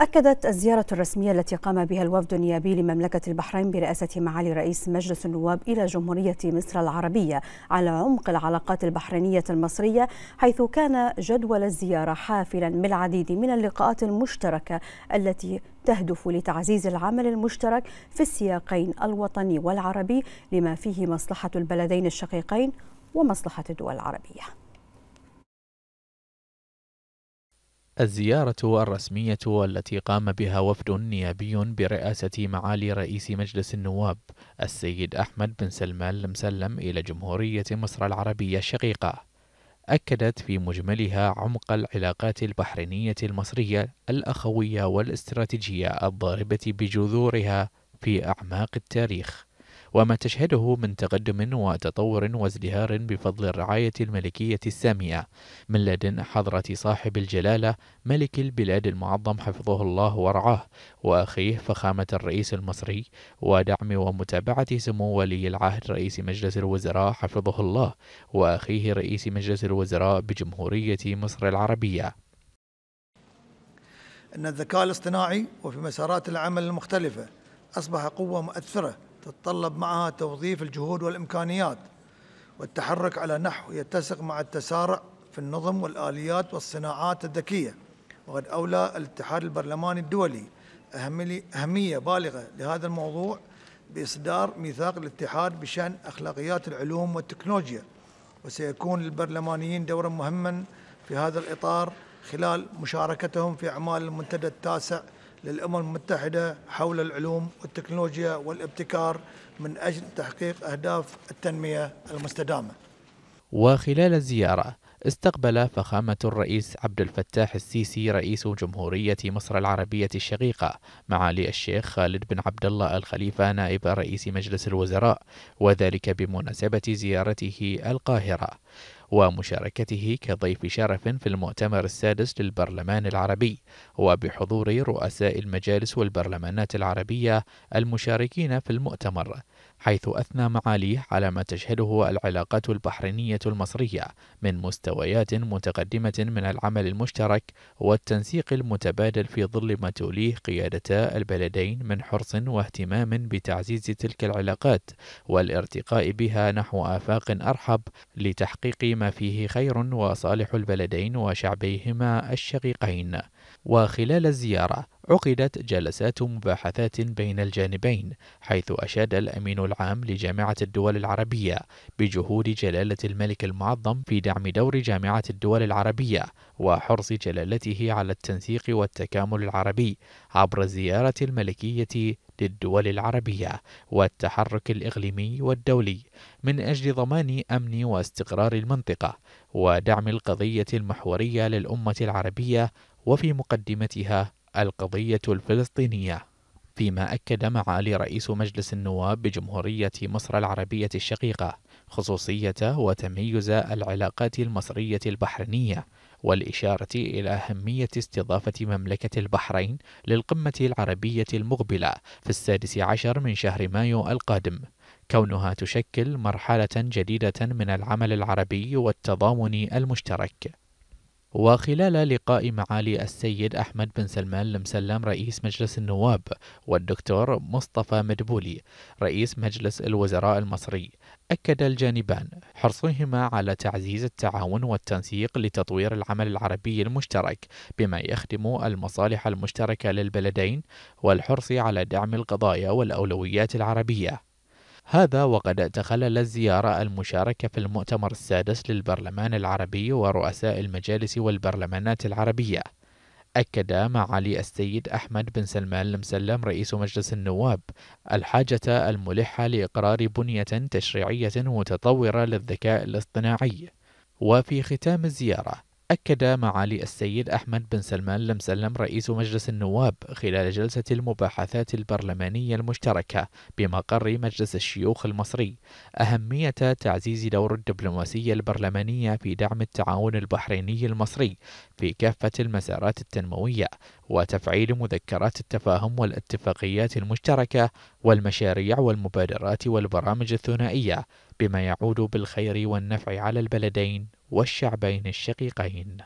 أكدت الزيارة الرسمية التي قام بها الوفد النيابي لمملكة البحرين برئاسة معالي رئيس مجلس النواب إلى جمهورية مصر العربية على عمق العلاقات البحرينية المصرية حيث كان جدول الزيارة حافلا بالعديد من اللقاءات المشتركة التي تهدف لتعزيز العمل المشترك في السياقين الوطني والعربي لما فيه مصلحة البلدين الشقيقين ومصلحة الدول العربية الزيارة الرسمية التي قام بها وفد نيابي برئاسة معالي رئيس مجلس النواب السيد أحمد بن سلمان المسلم إلى جمهورية مصر العربية الشقيقة أكدت في مجملها عمق العلاقات البحرينية المصرية الأخوية والاستراتيجية الضاربة بجذورها في أعماق التاريخ وما تشهده من تقدم وتطور وازدهار بفضل الرعاية الملكية السامية من لدن حضرة صاحب الجلالة ملك البلاد المعظم حفظه الله ورعاه وأخيه فخامة الرئيس المصري ودعم ومتابعة سمو ولي العهد رئيس مجلس الوزراء حفظه الله وأخيه رئيس مجلس الوزراء بجمهورية مصر العربية أن الذكاء الاصطناعي وفي مسارات العمل المختلفة أصبح قوة مؤثرة تتطلب معها توظيف الجهود والإمكانيات والتحرك على نحو يتسق مع التسارع في النظم والآليات والصناعات الذكية وقد أولى الاتحاد البرلماني الدولي أهمية بالغة لهذا الموضوع بإصدار ميثاق الاتحاد بشأن أخلاقيات العلوم والتكنولوجيا وسيكون للبرلمانيين دورا مهما في هذا الإطار خلال مشاركتهم في أعمال المنتدى التاسع للأمم المتحدة حول العلوم والتكنولوجيا والابتكار من أجل تحقيق أهداف التنمية المستدامة وخلال الزيارة استقبل فخامة الرئيس عبد الفتاح السيسي رئيس جمهورية مصر العربية الشقيقة معالي الشيخ خالد بن عبد الله الخليفة نائب رئيس مجلس الوزراء وذلك بمناسبة زيارته القاهرة ومشاركته كضيف شرف في المؤتمر السادس للبرلمان العربي وبحضور رؤساء المجالس والبرلمانات العربية المشاركين في المؤتمر حيث أثنى معاليه على ما تشهده العلاقات البحرينية المصرية من مستويات متقدمة من العمل المشترك والتنسيق المتبادل في ظل ما توليه قيادتا البلدين من حرص واهتمام بتعزيز تلك العلاقات والارتقاء بها نحو آفاق أرحب لتحقيق بما فيه خير وصالح البلدين وشعبيهما الشقيقين وخلال الزيارة عقدت جلسات مباحثات بين الجانبين حيث أشاد الأمين العام لجامعة الدول العربية بجهود جلالة الملك المعظم في دعم دور جامعة الدول العربية وحرص جلالته على التنسيق والتكامل العربي عبر الزيارة الملكية للدول العربية والتحرك الإقليمي والدولي من أجل ضمان أمن واستقرار المنطقة ودعم القضية المحورية للأمة العربية وفي مقدمتها القضية الفلسطينية فيما أكد معالي رئيس مجلس النواب بجمهورية مصر العربية الشقيقة خصوصية وتميز العلاقات المصرية البحرينية والإشارة إلى أهمية استضافة مملكة البحرين للقمة العربية المقبلة في السادس عشر من شهر مايو القادم كونها تشكل مرحلة جديدة من العمل العربي والتضامن المشترك وخلال لقاء معالي السيد أحمد بن سلمان المسلم رئيس مجلس النواب والدكتور مصطفى مدبولي رئيس مجلس الوزراء المصري أكد الجانبان حرصهما على تعزيز التعاون والتنسيق لتطوير العمل العربي المشترك بما يخدم المصالح المشتركة للبلدين والحرص على دعم القضايا والأولويات العربية هذا وقد تخلل الزيارة المشاركة في المؤتمر السادس للبرلمان العربي ورؤساء المجالس والبرلمانات العربية أكد معالي السيد أحمد بن سلمان المسلم رئيس مجلس النواب الحاجة الملحة لإقرار بنية تشريعية متطورة للذكاء الاصطناعي وفي ختام الزيارة أكد معالي السيد أحمد بن سلمان لمسلم رئيس مجلس النواب خلال جلسة المباحثات البرلمانية المشتركة بمقر مجلس الشيوخ المصري أهمية تعزيز دور الدبلوماسية البرلمانية في دعم التعاون البحريني المصري في كافة المسارات التنموية وتفعيل مذكرات التفاهم والاتفاقيات المشتركة والمشاريع والمبادرات والبرامج الثنائية بما يعود بالخير والنفع على البلدين والشعبين الشقيقين